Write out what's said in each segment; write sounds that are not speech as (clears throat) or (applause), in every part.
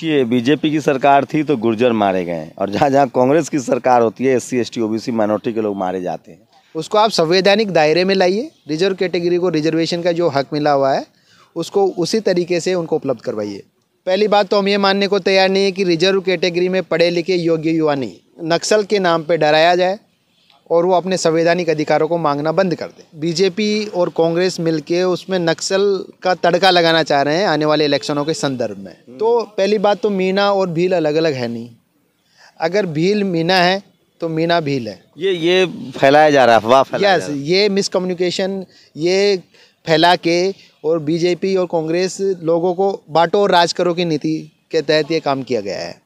देखिए बीजेपी की सरकार थी तो गुर्जर मारे गए और जहाँ जहाँ कांग्रेस की सरकार होती है S C S T O B C minority के लोग मारे जाते हैं उसको आप संवैधानिक दायरे में लाइए रिजर्व कैटेगरी को रिजर्वेशन का जो हक मिला हुआ है उसको उसी तरीके से उनको उपलब्ध करवाइए पहली बात तो हम ये मानने को तैयार नहीं है कि रिजर्व कैटेगरी में पढ़े लिखे योग्य युवा नहीं नक्सल के नाम पर डराया जाए और वो अपने संवैधानिक अधिकारों को मांगना बंद कर दे बीजेपी और कांग्रेस मिलके उसमें नक्सल का तड़का लगाना चाह रहे हैं आने वाले इलेक्शनों के संदर्भ में तो पहली बात तो मीना और भील अलग अलग है नहीं अगर भील मीना है तो मीना भील है ये ये फैलाया जा रहा है अफवाह यस ये मिसकम्युनिकेशन ये फैला के और बीजेपी और कांग्रेस लोगों को बांटो और राज करो की नीति के तहत ये काम किया गया है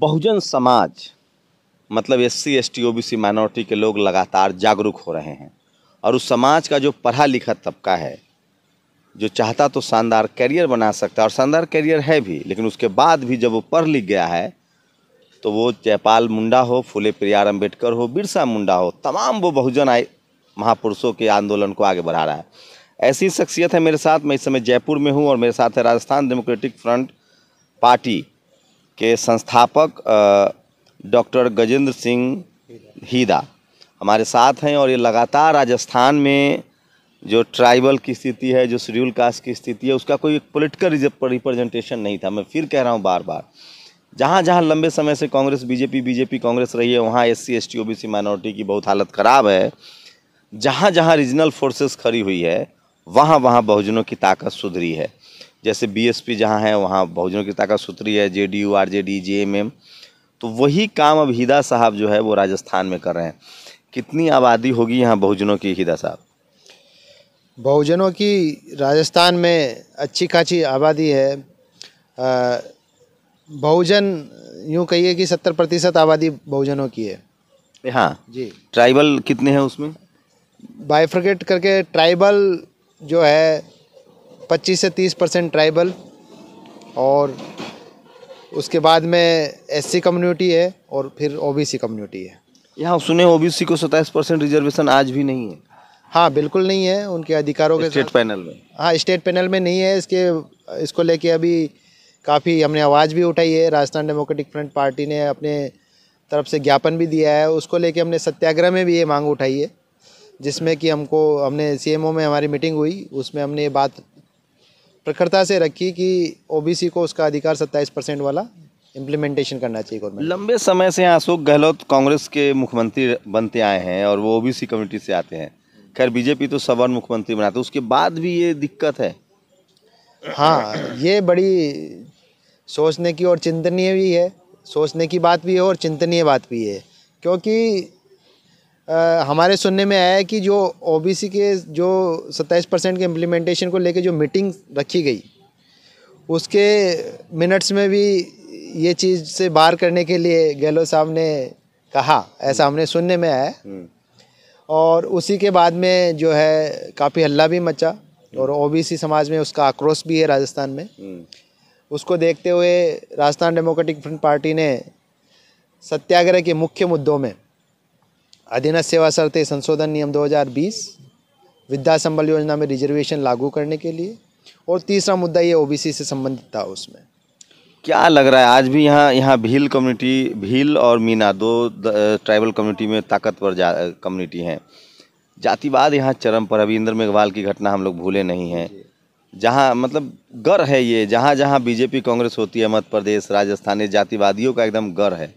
बहुजन समाज मतलब S C S T O B C minority के लोग लगातार जागरूक हो रहे हैं और उस समाज का जो पढ़ा लिखा तबका है जो चाहता तो शानदार कैरियर बना सकता है और शानदार कैरियर है भी लेकिन उसके बाद भी जब वो पढ़ लिख गया है तो वो जयपाल मुंडा हो फुले प्रियार अम्बेडकर हो बिरसा मुंडा हो तमाम वो बहुजन आए महापुरुषों के आंदोलन को आगे बढ़ा रहा है ऐसी शख्सियत है मेरे साथ मैं इस समय जयपुर में हूँ और मेरे साथ है राजस्थान डेमोक्रेटिक फ्रंट पार्टी के संस्थापक डॉक्टर गजेंद्र सिंह हीदा हमारे साथ हैं और ये लगातार राजस्थान में जो ट्राइबल की स्थिति है जो शेड्यूल कास्ट की स्थिति है उसका कोई पॉलिटिकल रिप्रेजेंटेशन नहीं था मैं फिर कह रहा हूँ बार बार जहाँ जहाँ लंबे समय से कांग्रेस बीजेपी बीजेपी कांग्रेस रही है वहाँ S C S T O B C minority की बहुत हालत ख़राब है जहाँ जहाँ रीजनल फोर्सेस खड़ी हुई है वहाँ वहाँ बहुजनों की ताकत सुधरी है जैसे बीएसपी जहाँ है वहाँ बहुजनों की ताकत सूत्री है जेडीयू आरजेडी जेएमएम तो वही काम अब हिदा साहब जो है वो राजस्थान में कर रहे हैं कितनी आबादी होगी यहाँ बहुजनों की हिदा साहब बहुजनों की राजस्थान में अच्छी खासी आबादी है बहुजन यूँ कहिए कि सत्तर प्रतिशत आबादी बहुजनों की है हाँ जी ट्राइबल कितने हैं उसमें बाइफ्रगेट करके ट्राइबल जो है 25 से 30 परसेंट ट्राइबल और उसके बाद में एससी कम्युनिटी है और फिर ओबीसी कम्युनिटी है यहाँ सुने ओबीसी को सत्ताईस परसेंट रिजर्वेशन आज भी नहीं है हाँ बिल्कुल नहीं है उनके अधिकारों के स्टेट पैनल में हाँ स्टेट पैनल में नहीं है इसके इसको लेके अभी काफ़ी हमने आवाज़ भी उठाई है राजस्थान डेमोक्रेटिक फ्रंट पार्टी ने अपने तरफ से ज्ञापन भी दिया है उसको लेके हमने सत्याग्रह में भी ये मांग उठाई है जिसमें कि हमको हमने सीएमओ में हमारी मीटिंग हुई उसमें हमने ये बात प्रखरता से रखी कि ओबीसी को उसका अधिकार 27 परसेंट वाला इम्प्लीमेंटेशन करना चाहिए गवर्नमेंट लंबे समय से अशोक गहलोत कांग्रेस के मुख्यमंत्री बनते आए हैं और वो ओबीसी कम्युनिटी से आते हैं खैर बीजेपी तो सवर्ण मुख्यमंत्री बनाते उसके बाद भी ये दिक्कत है हाँ ये बड़ी सोचने की और चिंतनीय भी है सोचने की बात भी है और चिंतनीय बात भी है क्योंकि आ, हमारे सुनने में आया है कि जो ओबीसी के जो 27 परसेंट के इम्प्लीमेंटेशन को लेके जो मीटिंग रखी गई उसके मिनट्स में भी ये चीज़ से बाहर करने के लिए गहलोत साहब ने कहा ऐसा हमने सुनने में आया हम्म। और उसी के बाद में जो है काफ़ी हल्ला भी मचा और ओबीसी हम्म। समाज में उसका आक्रोश भी है राजस्थान में हम्म। उसको देखते हुए राजस्थान डेमोक्रेटिक फ्रंट पार्टी ने सत्याग्रह के मुख्य मुद्दों में अधीन सेवा शर्तें संशोधन नियम 2020 विद्या संबल योजना में रिजर्वेशन लागू करने के लिए और तीसरा मुद्दा ये ओबीसी से संबंधित था उसमें क्या लग रहा है आज भी यहाँ यहाँ भील कम्युनिटी भील और मीना दो ट्राइबल कम्युनिटी में ताकतवर जा कम्युनिटी हैं जातिवाद यहाँ चरम पर अभी इंद्र मेघवाल की घटना हम लोग भूले नहीं हैं जहाँ मतलब गर है ये जहाँ जहाँ बीजेपी कांग्रेस होती है मध्य प्रदेश राजस्थान ये जातिवादियों का एकदम गर है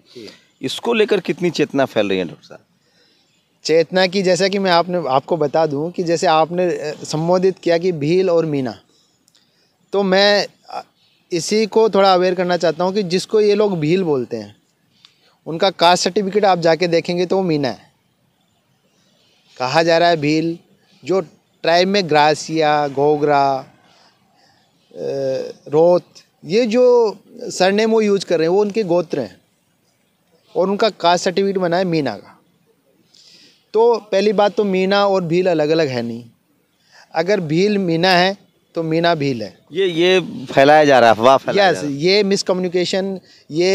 इसको लेकर कितनी चेतना फैल रही है डॉक्टर साहब चेतना की जैसा कि मैं आपने आपको बता दूं कि जैसे आपने संबोधित किया कि भील और मीना तो मैं इसी को थोड़ा अवेयर करना चाहता हूं कि जिसको ये लोग भील बोलते हैं उनका कास्ट सर्टिफिकेट आप जाके देखेंगे तो वो मीना है कहा जा रहा है भील जो ट्राइब में ग्रासिया गोगरा रोत ये जो सरनेम वो यूज कर रहे हैं वो उनके गोत्र हैं और उनका कास्ट सर्टिफिकेट बना है मीना का तो पहली बात तो मीना और भील अलग अलग है नहीं अगर भील मीना है तो मीना भील है ये ये फैलाया जा रहा है अफवाह यस ये मिसकम्युनिकेशन ये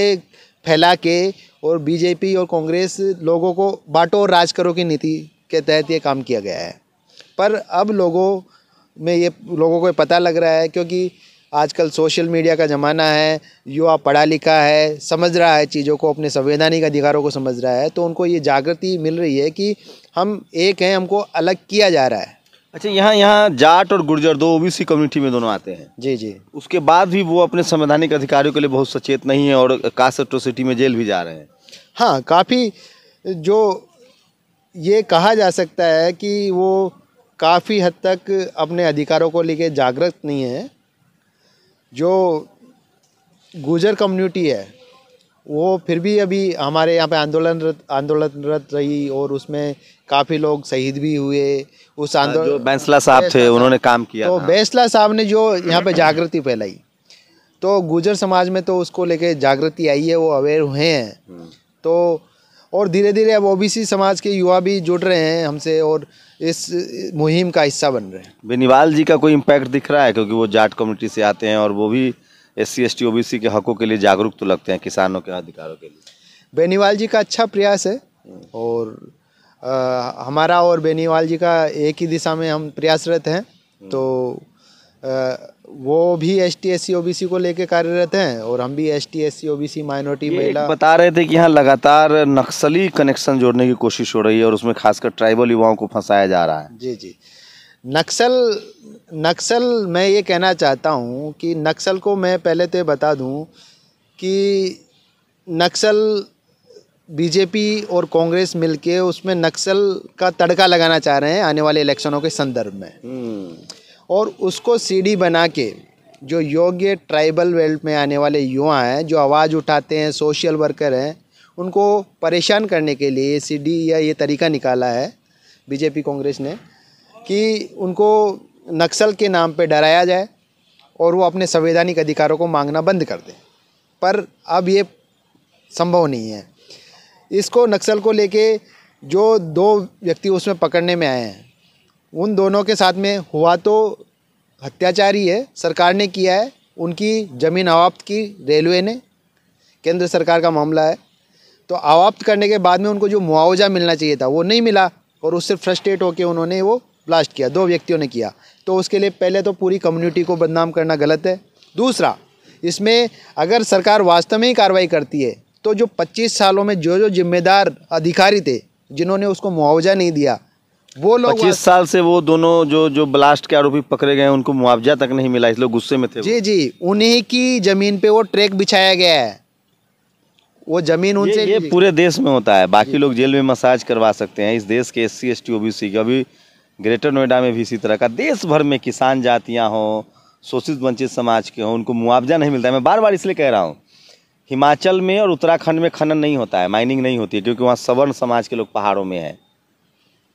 फैला के और बीजेपी और कांग्रेस लोगों को बांटो और राज करो की नीति के तहत ये काम किया गया है पर अब लोगों में ये लोगों को पता लग रहा है क्योंकि आजकल सोशल मीडिया का ज़माना है युवा पढ़ा लिखा है समझ रहा है चीज़ों को अपने संवैधानिक अधिकारों को समझ रहा है तो उनको ये जागृति मिल रही है कि हम एक हैं हमको अलग किया जा रहा है अच्छा यहाँ यहाँ जाट और गुर्जर दो ओबीसी कम्युनिटी में दोनों आते हैं जी जी उसके बाद भी वो अपने संवैधानिक अधिकारियों के लिए बहुत सचेत नहीं है और कास्ट एट्रोसिटी में जेल भी जा रहे हैं हाँ काफ़ी जो ये कहा जा सकता है कि वो काफ़ी हद तक अपने अधिकारों को लेके जागृत नहीं है जो गुजर कम्युनिटी है वो फिर भी अभी हमारे यहाँ पे आंदोलनरत आंदोलनरत रही और उसमें काफ़ी लोग शहीद भी हुए उस हाँ, आंदोलन बैंसला साहब थे उन्होंने काम किया तो बैंसला साहब ने जो यहाँ पे जागृति फैलाई तो गुजर समाज में तो उसको लेके जागृति आई है वो अवेयर हुए हैं हम्म। तो और धीरे धीरे अब ओबीसी समाज के युवा भी जुड़ रहे हैं हमसे और इस मुहिम का हिस्सा बन रहे हैं बेनीवाल जी का कोई इम्पैक्ट दिख रहा है क्योंकि वो जाट कम्युनिटी से आते हैं और वो भी एस सी एस टी के हकों के लिए जागरूक तो लगते हैं किसानों के अधिकारों के लिए बेनीवाल जी का अच्छा प्रयास है और आ, हमारा और बेनीवाल जी का एक ही दिशा में हम प्रयासरत हैं तो वो भी S T S C O B C को लेके कार्यरत हैं और हम भी S T S C O B C minority महिला बता रहे थे कि यहाँ लगातार नक्सली कनेक्शन जोड़ने की कोशिश हो रही है और उसमें खासकर ट्राइबल युवाओं को फंसाया जा रहा है जी जी नक्सल नक्सल मैं ये कहना चाहता हूँ कि नक्सल को मैं पहले तो बता दूँ कि नक्सल बीजेपी और कांग्रेस मिलके उसमें नक्सल का तड़का लगाना चाह रहे हैं आने वाले इलेक्शनों के संदर्भ में हम्म। और उसको सीडी बना के जो योग्य ट्राइबल वेल्ट में आने वाले युवा हैं जो आवाज़ उठाते हैं सोशल वर्कर हैं उनको परेशान करने के लिए ये सीढ़ी या ये तरीका निकाला है बीजेपी कांग्रेस ने कि उनको नक्सल के नाम पे डराया जाए और वो अपने संवैधानिक अधिकारों को मांगना बंद कर दें पर अब ये संभव नहीं है इसको नक्सल को लेके जो दो व्यक्ति उसमें पकड़ने में आए हैं उन दोनों के साथ में हुआ तो हत्याचार ही है सरकार ने किया है उनकी ज़मीन अवाप्त की रेलवे ने केंद्र सरकार का मामला है तो अवाप्त करने के बाद में उनको जो मुआवजा मिलना चाहिए था वो नहीं मिला और उससे फ्रस्ट्रेट होकर उन्होंने वो ब्लास्ट किया दो व्यक्तियों ने किया तो उसके लिए पहले तो पूरी कम्युनिटी को बदनाम करना गलत है दूसरा इसमें अगर सरकार वास्तव में ही कार्रवाई करती है तो जो 25 सालों में जो जो जिम्मेदार अधिकारी थे जिन्होंने उसको मुआवजा नहीं दिया वो लोग पच्चीस साल से वो दोनों जो जो ब्लास्ट के आरोपी पकड़े गए उनको मुआवजा तक नहीं मिला इसलिए गुस्से में थे जी जी उन्हीं की जमीन पे वो ट्रैक बिछाया गया है वो जमीन उनसे ये, ये पूरे देश में होता है बाकी लोग जेल में मसाज करवा सकते हैं इस देश के एस सी एस टी के अभी ग्रेटर नोएडा में भी इसी तरह का देश भर में किसान जातियाँ हों शोषित वंचित समाज के हों उनको मुआवजा नहीं मिलता है मैं बार बार इसलिए कह रहा हूँ हिमाचल में और उत्तराखंड में खनन नहीं होता है माइनिंग नहीं होती है क्योंकि वहाँ सवर्ण समाज के लोग पहाड़ों में है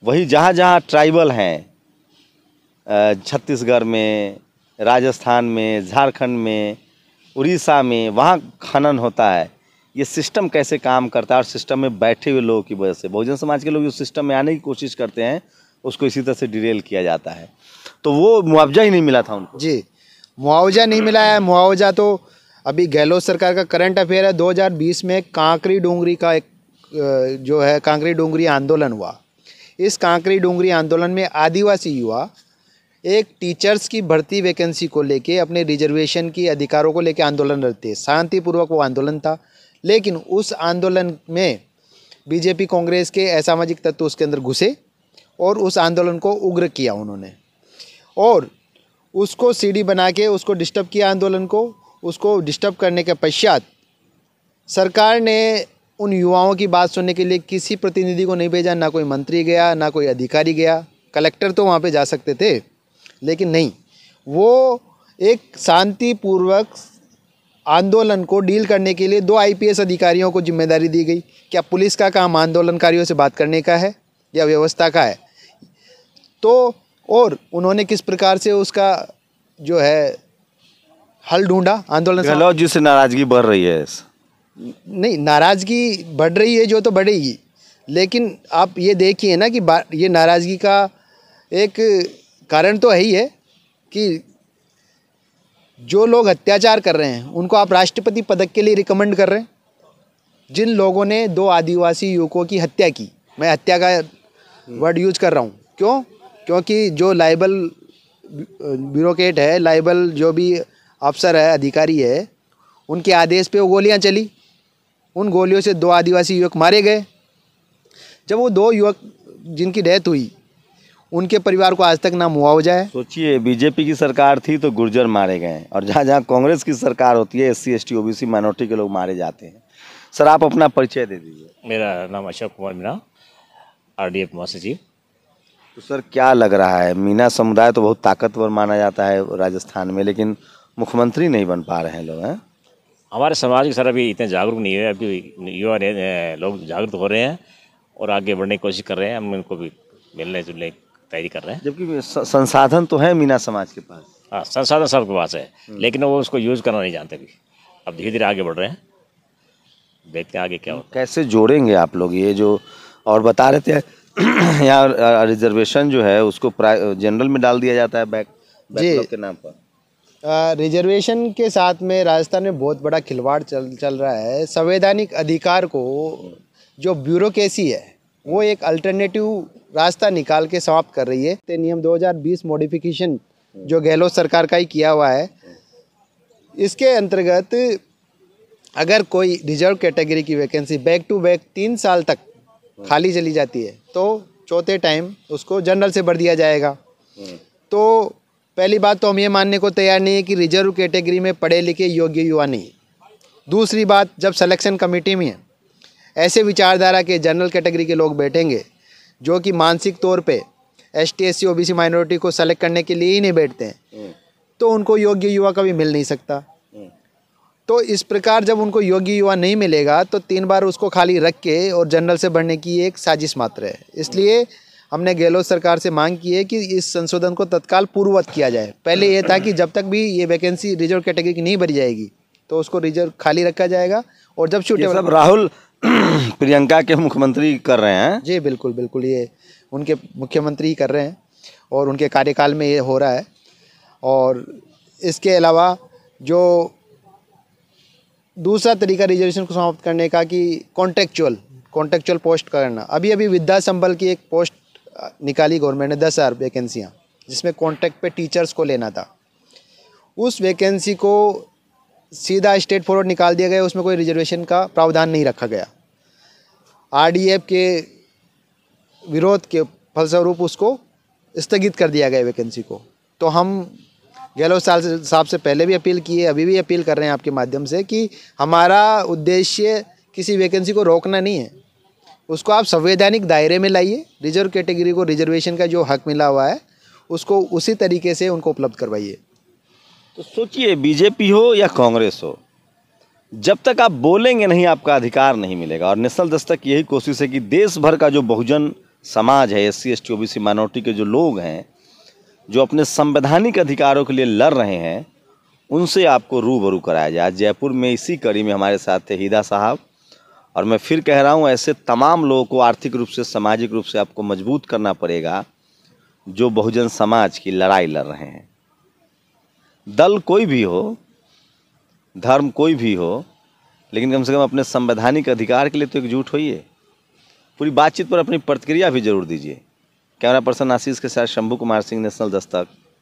वही जहाँ जहाँ ट्राइबल हैं छत्तीसगढ़ में राजस्थान में झारखंड में उड़ीसा में वहाँ खनन होता है ये सिस्टम कैसे काम करता है और सिस्टम में बैठे हुए लोगों की वजह से बहुजन समाज के लोग उस सिस्टम में आने की कोशिश करते हैं उसको इसी तरह से डिरेल किया जाता है तो वो मुआवजा ही नहीं मिला था उनको जी मुआवजा नहीं मिला है मुआवजा तो अभी गहलोत सरकार का करंट अफेयर है 2020 में कांकरी डोंगरी का एक जो है कांकरी डोंगरी आंदोलन हुआ इस कांकरी डोंगरी आंदोलन में आदिवासी युवा एक टीचर्स की भर्ती वैकेंसी को लेके अपने रिजर्वेशन की अधिकारों को लेके आंदोलन करते शांतिपूर्वक वो आंदोलन था लेकिन उस आंदोलन में बीजेपी कांग्रेस के असामाजिक तत्व उसके अंदर घुसे और उस आंदोलन को उग्र किया उन्होंने और उसको सीडी बना के उसको डिस्टर्ब किया आंदोलन को उसको डिस्टर्ब करने के पश्चात सरकार ने उन युवाओं की बात सुनने के लिए किसी प्रतिनिधि को नहीं भेजा ना कोई मंत्री गया ना कोई अधिकारी गया कलेक्टर तो वहाँ पे जा सकते थे लेकिन नहीं वो एक शांतिपूर्वक आंदोलन को डील करने के लिए दो आईपीएस अधिकारियों को जिम्मेदारी दी गई क्या पुलिस का काम आंदोलनकारियों से बात करने का है या व्यवस्था का है तो और उन्होंने किस प्रकार से उसका जो है हल ढूंढा आंदोलन जिससे नाराजगी बढ़ रही है नहीं नाराज़गी बढ़ रही है जो तो बढ़ेगी लेकिन आप ये देखिए ना कि ये नाराज़गी का एक कारण तो है ही है कि जो लोग अत्याचार कर रहे हैं उनको आप राष्ट्रपति पदक के लिए रिकमेंड कर रहे हैं जिन लोगों ने दो आदिवासी युवकों की हत्या की मैं हत्या का वर्ड यूज कर रहा हूँ क्यों क्योंकि जो लाइबल ब्यूरोट है लाइबल जो भी अफसर है अधिकारी है उनके आदेश पे वो गोलियाँ चली उन गोलियों से दो आदिवासी युवक मारे गए जब वो दो युवक जिनकी डेथ हुई उनके परिवार को आज तक ना मुआवजा है सोचिए बीजेपी की सरकार थी तो गुर्जर मारे गए और जहाँ जहाँ कांग्रेस की सरकार होती है S C S T O B C minority के लोग मारे जाते हैं सर आप अपना परिचय दे दीजिए मेरा नाम Ashok Kumar Meena R D F महासचिव तो सर क्या लग रहा है मीना समुदाय तो बहुत ताकतवर माना जाता है राजस्थान में लेकिन मुख्यमंत्री नहीं बन पा रहे हैं लोग हैं हमारे समाज के सर अभी इतने जागरूक नहीं है अभी युवा लोग जागरूक हो रहे हैं और आगे बढ़ने की कोशिश कर रहे हैं हम इनको भी मिलने जुलने की तैयारी कर रहे हैं जबकि संसाधन तो है मीना समाज के पास हाँ संसाधन सबके पास है हम्म। लेकिन वो उसको यूज़ करना नहीं जानते अभी अब धीरे धीरे आगे बढ़ रहे हैं देखते हैं आगे क्या होता कैसे जोड़ेंगे आप लोग ये जो और बता रहे थे (clears throat) यहाँ रिजर्वेशन जो है उसको जनरल में डाल दिया जाता है बैक, बैक जी के नाम पर रिजर्वेशन के साथ में राजस्थान में बहुत बड़ा खिलवाड़ चल चल रहा है संवैधानिक अधिकार को जो ब्यूरोक्रेसी है वो एक अल्टरनेटिव रास्ता निकाल के समाप्त कर रही है तो नियम 2020 मॉडिफिकेशन जो गहलोत सरकार का ही किया हुआ है इसके अंतर्गत अगर कोई रिजर्व कैटेगरी की वैकेंसी बैक टू बैक तीन साल तक खाली चली जाती है तो चौथे टाइम उसको जनरल से भर दिया जाएगा हम्म। तो पहली बात तो हम ये मानने को तैयार नहीं है कि रिजर्व कैटेगरी में पढ़े लिखे योग्य युवा नहीं दूसरी बात जब सिलेक्शन कमेटी में ऐसे विचारधारा के जनरल कैटेगरी के लोग बैठेंगे जो कि मानसिक तौर पे S T S C O B C minority को सेलेक्ट करने के लिए ही नहीं बैठते हैं हम्म। तो उनको योग्य युवा कभी मिल नहीं सकता हम्म। तो इस प्रकार जब उनको योग्य युवा नहीं मिलेगा तो तीन बार उसको खाली रख के और जनरल से बढ़ने की एक साजिश मात्र है इसलिए हमने गहलोत सरकार से मांग की है कि इस संशोधन को तत्काल पूर्ववत किया जाए पहले ये था कि जब तक भी ये वैकेंसी रिजर्व कैटेगरी की नहीं भरी जाएगी तो उसको रिजर्व खाली रखा जाएगा और जब छूटे मतलब राहुल (clears throat) प्रियंका के मुख्यमंत्री कर रहे हैं जी बिल्कुल बिल्कुल ये उनके मुख्यमंत्री कर रहे हैं और उनके कार्यकाल में ये हो रहा है और इसके अलावा जो दूसरा तरीका रिजर्वेशन को समाप्त करने का कि कॉन्टेक्चुअल कॉन्टेक्चुअल पोस्ट करना अभी अभी विद्या संबल की एक पोस्ट निकाली गवर्नमेंट ने दस हज़ार वैकेंसियाँ जिसमें कॉन्ट्रैक्ट पे टीचर्स को लेना था उस वैकेंसी को सीधा स्टेट फॉरवर्ड निकाल दिया गया उसमें कोई रिजर्वेशन का प्रावधान नहीं रखा गया आरडीएफ के विरोध के फलस्वरूप उसको स्थगित कर दिया गया वैकेंसी को तो हम गहलोत साल साहब से पहले भी अपील किए अभी भी अपील कर रहे हैं आपके माध्यम से कि हमारा उद्देश्य किसी वैकेंसी को रोकना नहीं है उसको आप संवैधानिक दायरे में लाइए रिजर्व कैटेगरी को रिजर्वेशन का जो हक मिला हुआ है उसको उसी तरीके से उनको उपलब्ध करवाइए तो सोचिए बीजेपी हो या कांग्रेस हो जब तक आप बोलेंगे नहीं आपका अधिकार नहीं मिलेगा और नेशनल दस्तक यही कोशिश है कि देश भर का जो बहुजन समाज है S C S T O B C minority के जो लोग हैं जो अपने संवैधानिक अधिकारों के लिए लड़ रहे हैं उनसे आपको रूबरू कराया जाए जयपुर में इसी कड़ी में हमारे साथ थे हिदा साहब और मैं फिर कह रहा हूँ ऐसे तमाम लोगों को आर्थिक रूप से सामाजिक रूप से आपको मजबूत करना पड़ेगा जो बहुजन समाज की लड़ाई लड़ रहे हैं दल कोई भी हो धर्म कोई भी हो लेकिन कम से कम अपने संवैधानिक अधिकार के लिए तो एकजुट होइए पूरी बातचीत पर अपनी प्रतिक्रिया भी जरूर दीजिए कैमरा पर्सन आशीष के साथ शंभू कुमार सिंह नेशनल दस्तक